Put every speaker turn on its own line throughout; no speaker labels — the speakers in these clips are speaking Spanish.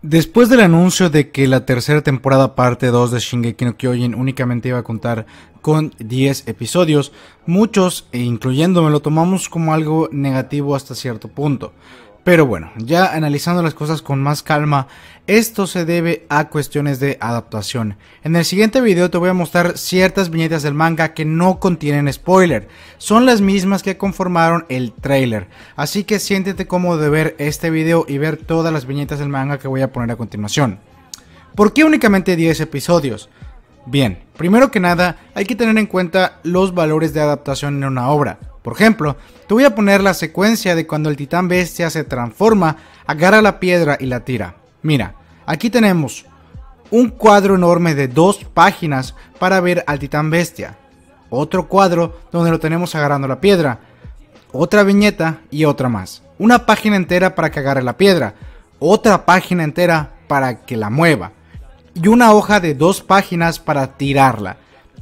Después del anuncio de que la tercera temporada parte 2 de Shingeki no Kyojin únicamente iba a contar con 10 episodios, muchos, e incluyéndome, lo tomamos como algo negativo hasta cierto punto. Pero bueno, ya analizando las cosas con más calma, esto se debe a cuestiones de adaptación. En el siguiente video te voy a mostrar ciertas viñetas del manga que no contienen spoiler. Son las mismas que conformaron el trailer. Así que siéntete cómodo de ver este video y ver todas las viñetas del manga que voy a poner a continuación. ¿Por qué únicamente 10 episodios? Bien, primero que nada hay que tener en cuenta los valores de adaptación en una obra. Por ejemplo, te voy a poner la secuencia de cuando el titán bestia se transforma, agarra la piedra y la tira. Mira, aquí tenemos un cuadro enorme de dos páginas para ver al titán bestia. Otro cuadro donde lo tenemos agarrando la piedra. Otra viñeta y otra más. Una página entera para que agarre la piedra. Otra página entera para que la mueva. Y una hoja de dos páginas para tirarla.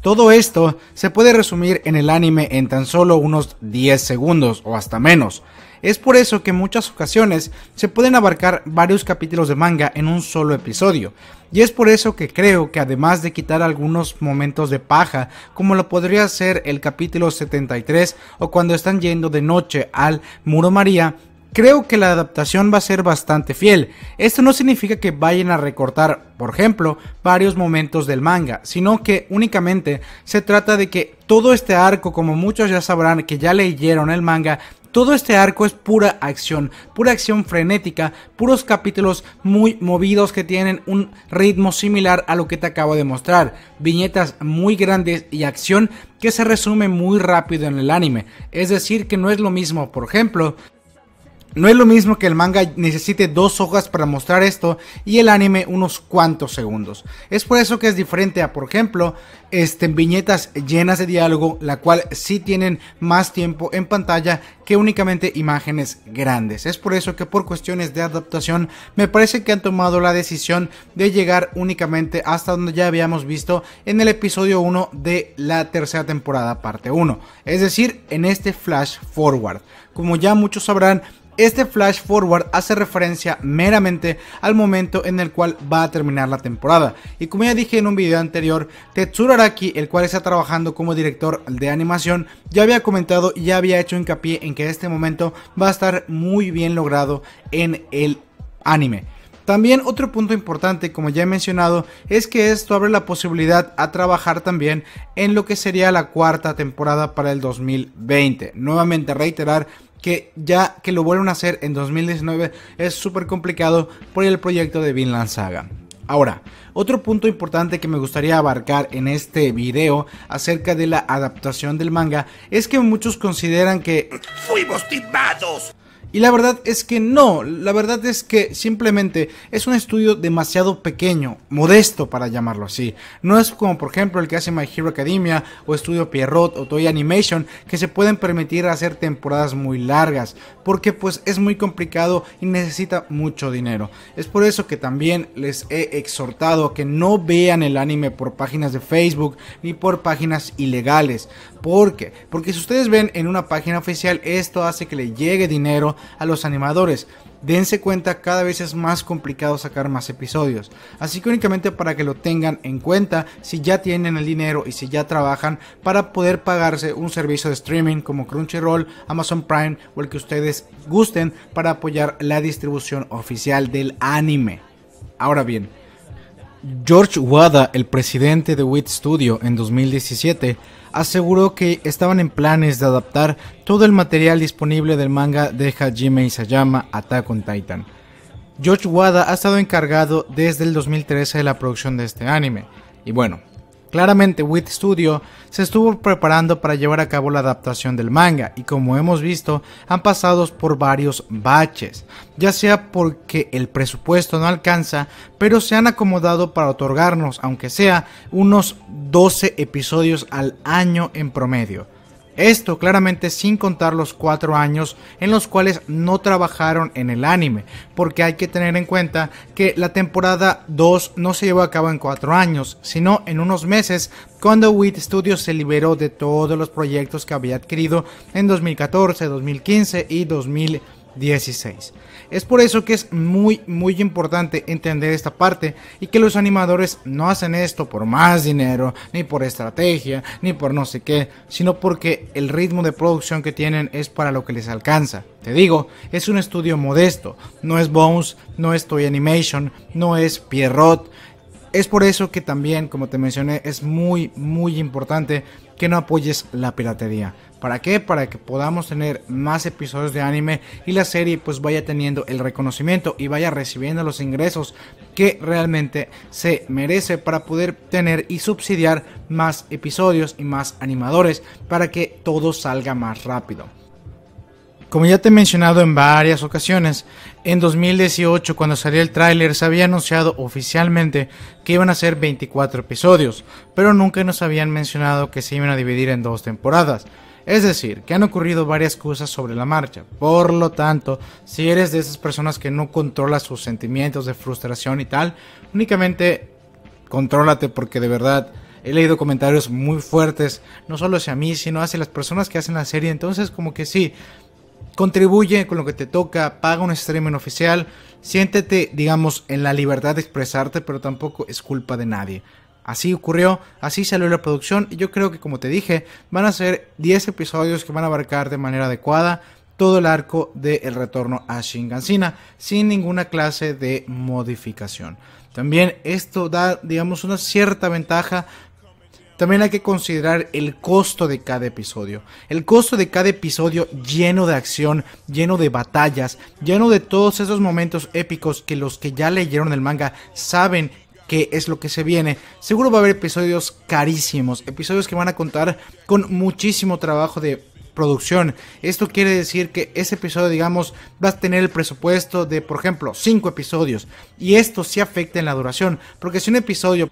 Todo esto se puede resumir en el anime en tan solo unos 10 segundos o hasta menos. Es por eso que en muchas ocasiones se pueden abarcar varios capítulos de manga en un solo episodio, y es por eso que creo que además de quitar algunos momentos de paja, como lo podría ser el capítulo 73 o cuando están yendo de noche al Muro María, creo que la adaptación va a ser bastante fiel. Esto no significa que vayan a recortar, por ejemplo, varios momentos del manga, sino que únicamente se trata de que todo este arco, como muchos ya sabrán que ya leyeron el manga, todo este arco es pura acción, pura acción frenética, puros capítulos muy movidos que tienen un ritmo similar a lo que te acabo de mostrar, viñetas muy grandes y acción que se resume muy rápido en el anime, es decir que no es lo mismo, por ejemplo, no es lo mismo que el manga necesite dos hojas para mostrar esto y el anime unos cuantos segundos. Es por eso que es diferente a, por ejemplo, este, viñetas llenas de diálogo, la cual sí tienen más tiempo en pantalla que únicamente imágenes grandes. Es por eso que por cuestiones de adaptación me parece que han tomado la decisión de llegar únicamente hasta donde ya habíamos visto en el episodio 1 de la tercera temporada parte 1, es decir, en este flash forward. Como ya muchos sabrán, este flash forward hace referencia meramente al momento en el cual va a terminar la temporada. Y como ya dije en un video anterior, Tetsuro Araki, el cual está trabajando como director de animación, ya había comentado y ya había hecho hincapié en que este momento va a estar muy bien logrado en el anime. También otro punto importante, como ya he mencionado, es que esto abre la posibilidad a trabajar también en lo que sería la cuarta temporada para el 2020. Nuevamente reiterar, que ya que lo vuelven a hacer en 2019 es súper complicado por el proyecto de Vinland Saga. Ahora, otro punto importante que me gustaría abarcar en este video acerca de la adaptación del manga es que muchos consideran que... ¡Fuimos timados! Y la verdad es que no, la verdad es que simplemente es un estudio demasiado pequeño, modesto para llamarlo así. No es como por ejemplo el que hace My Hero Academia o Estudio Pierrot o Toy Animation que se pueden permitir hacer temporadas muy largas, porque pues es muy complicado y necesita mucho dinero. Es por eso que también les he exhortado a que no vean el anime por páginas de Facebook ni por páginas ilegales. ¿Por qué? Porque si ustedes ven en una página oficial, esto hace que le llegue dinero a los animadores. Dense cuenta, cada vez es más complicado sacar más episodios. Así que únicamente para que lo tengan en cuenta, si ya tienen el dinero y si ya trabajan, para poder pagarse un servicio de streaming como Crunchyroll, Amazon Prime o el que ustedes gusten para apoyar la distribución oficial del anime. Ahora bien, George Wada, el presidente de WIT Studio en 2017, aseguró que estaban en planes de adaptar todo el material disponible del manga de Hajime Isayama Attack on Titan. George Wada ha estado encargado desde el 2013 de la producción de este anime, y bueno, Claramente With Studio se estuvo preparando para llevar a cabo la adaptación del manga y como hemos visto han pasado por varios baches, ya sea porque el presupuesto no alcanza, pero se han acomodado para otorgarnos, aunque sea, unos 12 episodios al año en promedio. Esto claramente sin contar los cuatro años en los cuales no trabajaron en el anime, porque hay que tener en cuenta que la temporada 2 no se llevó a cabo en cuatro años, sino en unos meses cuando WIT Studios se liberó de todos los proyectos que había adquirido en 2014, 2015 y 2016. 16. Es por eso que es muy muy importante entender esta parte y que los animadores no hacen esto por más dinero, ni por estrategia, ni por no sé qué, sino porque el ritmo de producción que tienen es para lo que les alcanza. Te digo, es un estudio modesto, no es Bones, no es Toy Animation, no es Pierrot, es por eso que también, como te mencioné, es muy, muy importante que no apoyes la piratería. ¿Para qué? Para que podamos tener más episodios de anime y la serie pues vaya teniendo el reconocimiento y vaya recibiendo los ingresos que realmente se merece para poder tener y subsidiar más episodios y más animadores para que todo salga más rápido. Como ya te he mencionado en varias ocasiones, en 2018 cuando salió el tráiler se había anunciado oficialmente que iban a ser 24 episodios, pero nunca nos habían mencionado que se iban a dividir en dos temporadas. Es decir, que han ocurrido varias cosas sobre la marcha. Por lo tanto, si eres de esas personas que no controla sus sentimientos de frustración y tal, únicamente contrólate porque de verdad he leído comentarios muy fuertes, no solo hacia mí, sino hacia las personas que hacen la serie. Entonces, como que sí, Contribuye con lo que te toca, paga un streaming oficial, siéntete, digamos, en la libertad de expresarte, pero tampoco es culpa de nadie. Así ocurrió, así salió la producción y yo creo que como te dije, van a ser 10 episodios que van a abarcar de manera adecuada todo el arco del el retorno a Shingansina sin ninguna clase de modificación. También esto da, digamos, una cierta ventaja también hay que considerar el costo de cada episodio. El costo de cada episodio lleno de acción, lleno de batallas, lleno de todos esos momentos épicos que los que ya leyeron el manga saben que es lo que se viene. Seguro va a haber episodios carísimos, episodios que van a contar con muchísimo trabajo de producción. Esto quiere decir que ese episodio, digamos, va a tener el presupuesto de, por ejemplo, 5 episodios. Y esto sí afecta en la duración, porque si un episodio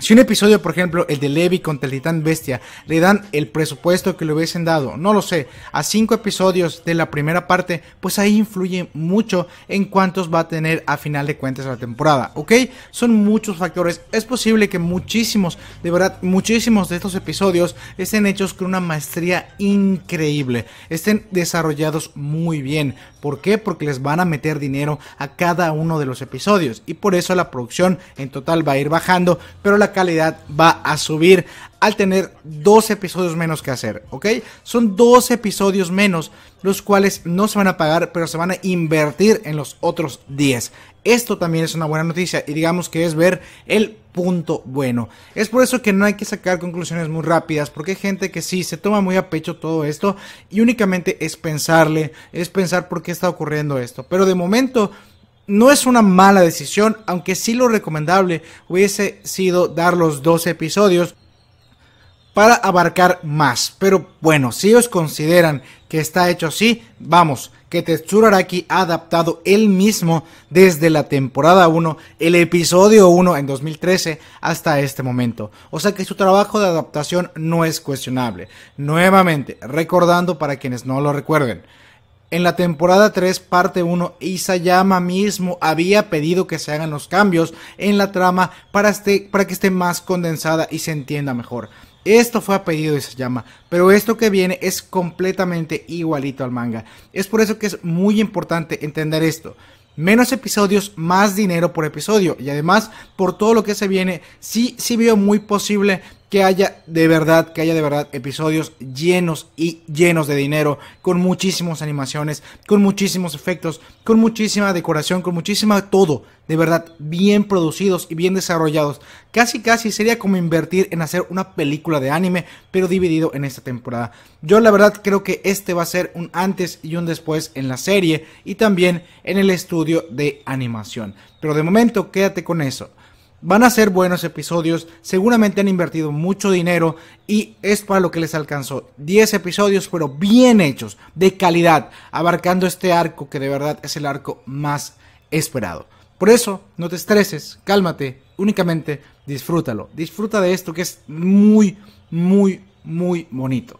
si un episodio, por ejemplo, el de Levi contra el titán bestia, le dan el presupuesto que le hubiesen dado, no lo sé, a 5 episodios de la primera parte, pues ahí influye mucho en cuántos va a tener a final de cuentas la temporada, ¿ok? Son muchos factores, es posible que muchísimos, de verdad, muchísimos de estos episodios estén hechos con una maestría increíble, estén desarrollados muy bien, ¿Por qué? Porque les van a meter dinero a cada uno de los episodios y por eso la producción en total va a ir bajando, pero la calidad va a subir al tener dos episodios menos que hacer, ¿ok? Son dos episodios menos, los cuales no se van a pagar, pero se van a invertir en los otros 10. Esto también es una buena noticia y digamos que es ver el punto bueno. Es por eso que no hay que sacar conclusiones muy rápidas, porque hay gente que sí se toma muy a pecho todo esto y únicamente es pensarle, es pensar por qué está ocurriendo esto. Pero de momento no es una mala decisión, aunque sí lo recomendable hubiese sido dar los 12 episodios para abarcar más. Pero bueno, si os consideran que está hecho así, vamos, que Tetsuro Araki ha adaptado él mismo desde la temporada 1, el episodio 1 en 2013 hasta este momento. O sea que su trabajo de adaptación no es cuestionable. Nuevamente, recordando para quienes no lo recuerden. En la temporada 3, parte 1, Isayama mismo había pedido que se hagan los cambios en la trama para este, que esté más condensada y se entienda mejor. Esto fue a pedido de llama, pero esto que viene es completamente igualito al manga. Es por eso que es muy importante entender esto. Menos episodios, más dinero por episodio. Y además, por todo lo que se viene, sí, sí veo muy posible que haya de verdad, que haya de verdad episodios llenos y llenos de dinero, con muchísimas animaciones, con muchísimos efectos, con muchísima decoración, con muchísima todo, de verdad, bien producidos y bien desarrollados. Casi casi sería como invertir en hacer una película de anime, pero dividido en esta temporada. Yo la verdad creo que este va a ser un antes y un después en la serie y también en el estudio de animación. Pero de momento quédate con eso. Van a ser buenos episodios, seguramente han invertido mucho dinero y es para lo que les alcanzó. 10 episodios, pero bien hechos, de calidad, abarcando este arco que de verdad es el arco más esperado. Por eso, no te estreses, cálmate, únicamente disfrútalo. Disfruta de esto que es muy, muy, muy bonito.